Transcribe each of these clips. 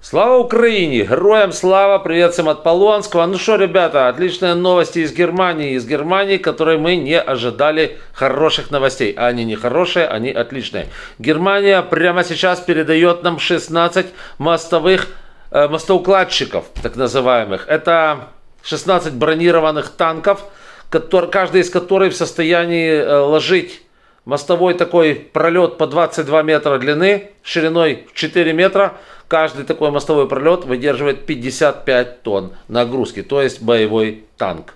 Слава Украине! Героям слава! Привет всем от Полуанского. Ну что, ребята, отличные новости из Германии. Из Германии, которые мы не ожидали хороших новостей. А они не хорошие, они отличные. Германия прямо сейчас передает нам 16 мостовых, э, мостоукладчиков, так называемых. Это 16 бронированных танков, который, каждый из которых в состоянии э, ложить Мостовой такой пролет по 22 метра длины, шириной 4 метра. Каждый такой мостовой пролет выдерживает 55 тонн нагрузки, то есть боевой танк.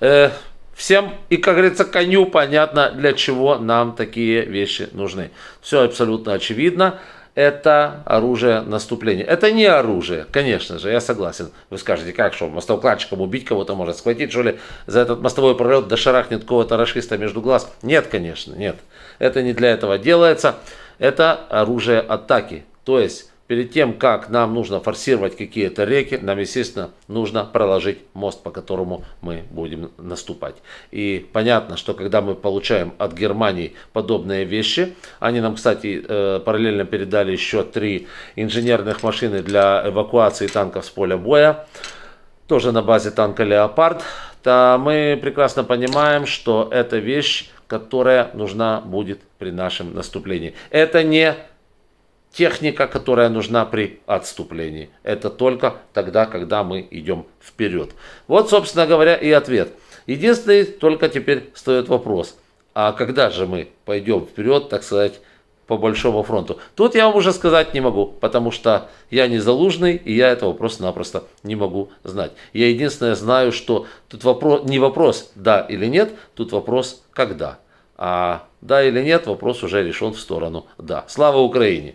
Э, всем и, как говорится, коню понятно, для чего нам такие вещи нужны. Все абсолютно очевидно это оружие наступления. Это не оружие, конечно же, я согласен. Вы скажете, как что, мостовкладчиком убить кого-то может, схватить, что ли, за этот мостовой пролет дошарахнет кого-то расиста между глаз? Нет, конечно, нет. Это не для этого делается. Это оружие атаки. То есть Перед тем, как нам нужно форсировать какие-то реки, нам, естественно, нужно проложить мост, по которому мы будем наступать. И понятно, что когда мы получаем от Германии подобные вещи, они нам, кстати, э, параллельно передали еще три инженерных машины для эвакуации танков с поля боя, тоже на базе танка «Леопард», то мы прекрасно понимаем, что это вещь, которая нужна будет при нашем наступлении. Это не техника, которая нужна при отступлении. Это только тогда, когда мы идем вперед. Вот, собственно говоря, и ответ. Единственный только теперь стоит вопрос, а когда же мы пойдем вперед, так сказать, по большому фронту. Тут я вам уже сказать не могу, потому что я не залужный, и я этого просто-напросто не могу знать. Я единственное знаю, что тут вопрос, не вопрос да или нет, тут вопрос когда. А да или нет, вопрос уже решен в сторону да. Слава Украине!